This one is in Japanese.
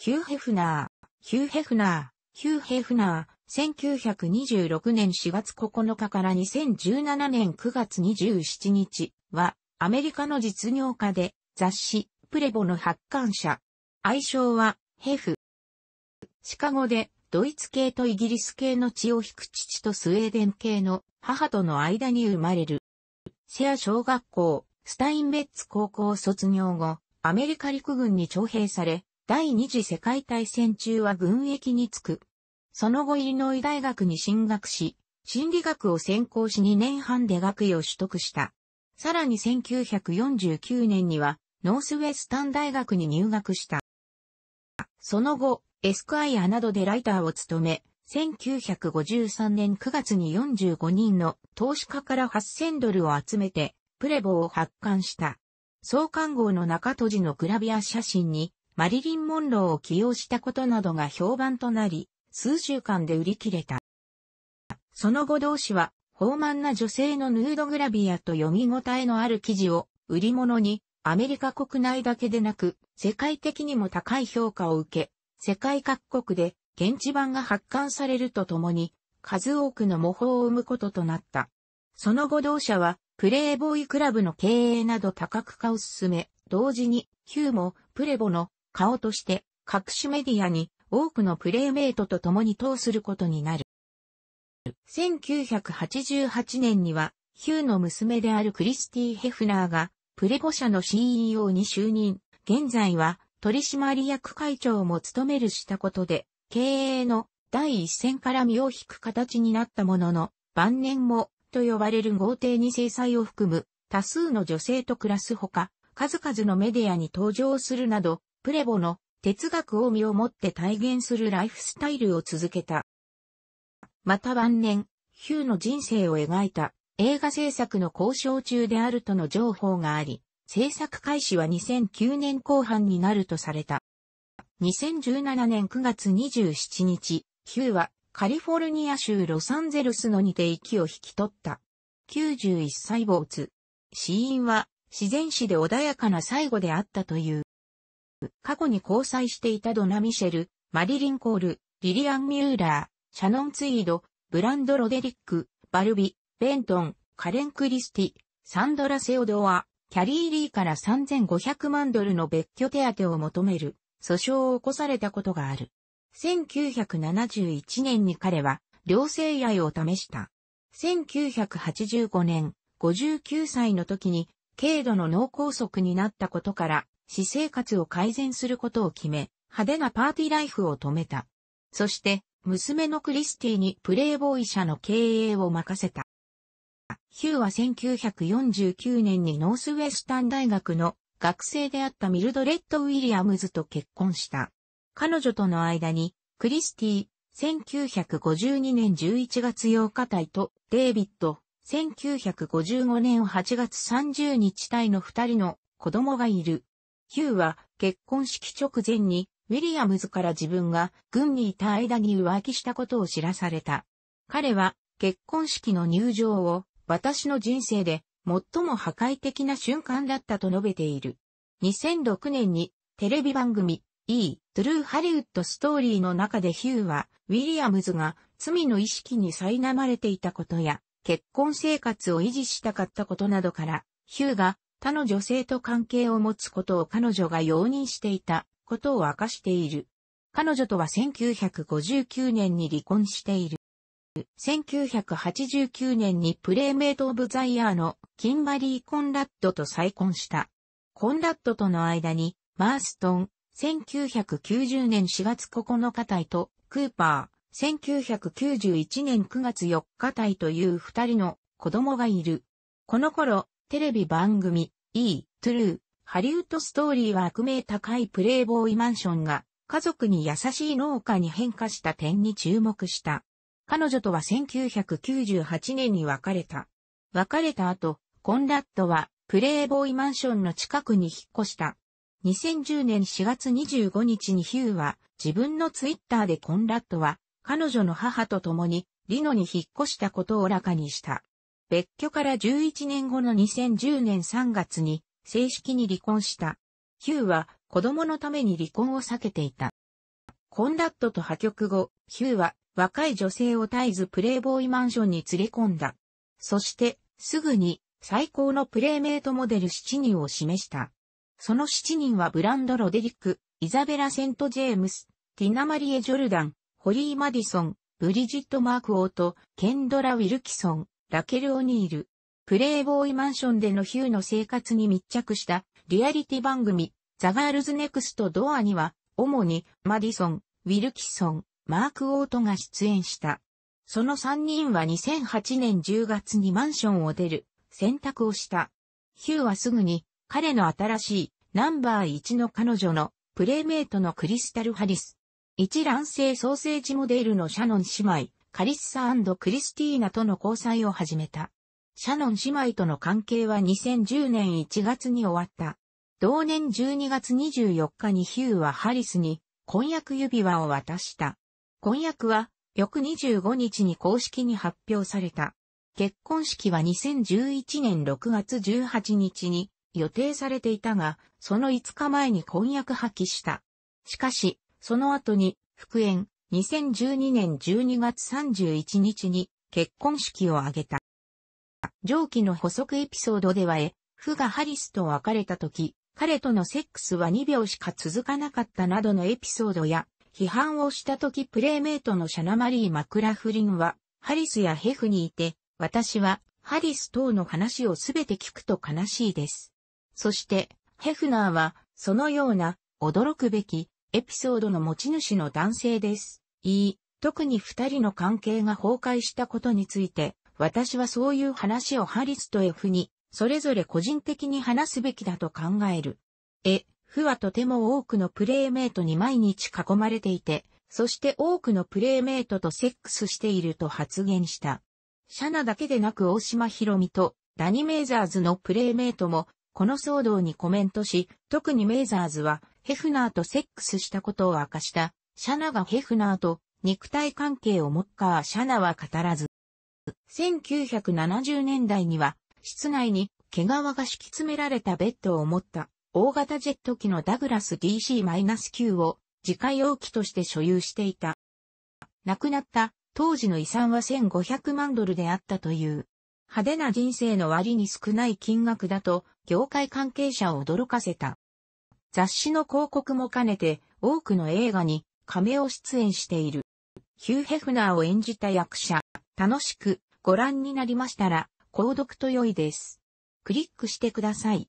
ヒュー・ヘフナー、ヒュー・ヘフナー、ヒュー・ヘフナー、1926年4月9日から2017年9月27日は、アメリカの実業家で、雑誌、プレボの発刊者。愛称は、ヘフ。シカゴで、ドイツ系とイギリス系の血を引く父とスウェーデン系の母との間に生まれる。シェア小学校、スタインベッツ高校卒業後、アメリカ陸軍に徴兵され、第二次世界大戦中は軍役に就く。その後イリノイ大学に進学し、心理学を専攻し2年半で学位を取得した。さらに1949年には、ノースウェスタン大学に入学した。その後、エスクアイアなどでライターを務め、1953年9月に45人の投資家から8000ドルを集めて、プレボを発刊した。創刊号の中閉じのグラビア写真に、マリリン・モンローを起用したことなどが評判となり、数週間で売り切れた。その後同氏は、豊満な女性のヌードグラビアと読み応えのある記事を売り物に、アメリカ国内だけでなく、世界的にも高い評価を受け、世界各国で現地版が発刊されるとともに、数多くの模倣を生むこととなった。その後同社は、プレイボーイクラブの経営など多角化を進め、同時に、ヒューもプレボの顔として各種メディアに多くのプレイメイトと共に通することになる。1988年にはヒューの娘であるクリスティ・ヘフナーがプレゴ社の CEO に就任、現在は取締役会長も務めるしたことで経営の第一線から身を引く形になったものの晩年もと呼ばれる豪邸に制裁を含む多数の女性と暮らすほか、数々のメディアに登場するなど、プレボの哲学を身をもって体現するライフスタイルを続けた。また晩年、ヒューの人生を描いた映画制作の交渉中であるとの情報があり、制作開始は2009年後半になるとされた。2017年9月27日、ヒューはカリフォルニア州ロサンゼルスのにて息を引き取った。91歳没。死因は自然死で穏やかな最後であったという。過去に交際していたドナ・ミシェル、マリリン・コール、リリアン・ミューラー、シャノン・ツイード、ブランド・ロデリック、バルビ、ベントン、カレン・クリスティ、サンドラ・セオドア、キャリー・リーから3500万ドルの別居手当を求める訴訟を起こされたことがある。1971年に彼は両性愛を試した。1985年、59歳の時に軽度の脳梗塞になったことから私生活を改善することを決め、派手なパーティーライフを止めた。そして、娘のクリスティにプレイボーイ社の経営を任せた。ヒューは1949年にノースウェスタン大学の学生であったミルドレッド・ウィリアムズと結婚した。彼女との間に、クリスティ、1952年11月8日隊とデイビッド、1955年8月30日隊の二人の子供がいる。ヒューは結婚式直前にウィリアムズから自分が軍にいた間に浮気したことを知らされた。彼は結婚式の入場を私の人生で最も破壊的な瞬間だったと述べている。2006年にテレビ番組 E トゥルーハリウッドストーリーの中でヒューはウィリアムズが罪の意識に苛まれていたことや結婚生活を維持したかったことなどからヒューが他の女性と関係を持つことを彼女が容認していたことを明かしている。彼女とは1959年に離婚している。1989年にプレイメイト・オブ・ザ・イヤーのキンバリー・コンラッドと再婚した。コンラッドとの間に、マーストン、1990年4月9日隊と、クーパー、1991年9月4日隊という二人の子供がいる。この頃、テレビ番組、E、True, ハリウッドストーリーは悪名高いプレイボーイマンションが家族に優しい農家に変化した点に注目した。彼女とは1998年に別れた。別れた後、コンラッドはプレイボーイマンションの近くに引っ越した。2010年4月25日にヒューは自分のツイッターでコンラッドは彼女の母と共にリノに引っ越したことをらかにした。別居から11年後の2010年3月に正式に離婚した。ヒューは子供のために離婚を避けていた。コンダットと破局後、ヒューは若い女性を絶えずプレイボーイマンションに連れ込んだ。そして、すぐに最高のプレイメイトモデル7人を示した。その7人はブランド・ロデリック、イザベラ・セント・ジェームス、ティナ・マリエ・ジョルダン、ホリー・マディソン、ブリジット・マーク・オート、ケンドラ・ウィルキソン、ラケル・オニール、プレイボーイマンションでのヒューの生活に密着したリアリティ番組、ザ・ガールズ・ネクスト・ドアには、主にマディソン、ウィルキソン、マーク・オートが出演した。その3人は2008年10月にマンションを出る選択をした。ヒューはすぐに彼の新しいナンバー1の彼女のプレイメイトのクリスタル・ハリス。一卵性ソーセージモデルのシャノン姉妹、カリッサクリスティーナとの交際を始めた。シャノン姉妹との関係は2010年1月に終わった。同年12月24日にヒューはハリスに婚約指輪を渡した。婚約は翌25日に公式に発表された。結婚式は2011年6月18日に予定されていたが、その5日前に婚約破棄した。しかし、その後に復縁、2012年12月31日に結婚式を挙げた。上記の補足エピソードでは、え、フがハリスと別れた時、彼とのセックスは2秒しか続かなかったなどのエピソードや、批判をした時プレイメイトのシャナマリー・マクラフリンは、ハリスやヘフにいて、私はハリス等の話をすべて聞くと悲しいです。そして、ヘフナーは、そのような、驚くべき、エピソードの持ち主の男性です。いい、特に二人の関係が崩壊したことについて、私はそういう話をハリスと F に、それぞれ個人的に話すべきだと考える。え、F はとても多くのプレイメイトに毎日囲まれていて、そして多くのプレイメイトとセックスしていると発言した。シャナだけでなく大島博美とダニ・メイザーズのプレイメイトもこの騒動にコメントし、特にメイザーズはヘフナーとセックスしたことを明かした、シャナがヘフナーと肉体関係を持っかシャナは語らず。1970年代には、室内に毛皮が敷き詰められたベッドを持った大型ジェット機のダグラス DC-9 を自家用機として所有していた。亡くなった当時の遺産は1500万ドルであったという。派手な人生の割に少ない金額だと業界関係者を驚かせた。雑誌の広告も兼ねて多くの映画に亀を出演している。ヒュー・ヘフナーを演じた役者、楽しくご覧になりましたら、購読と良いです。クリックしてください。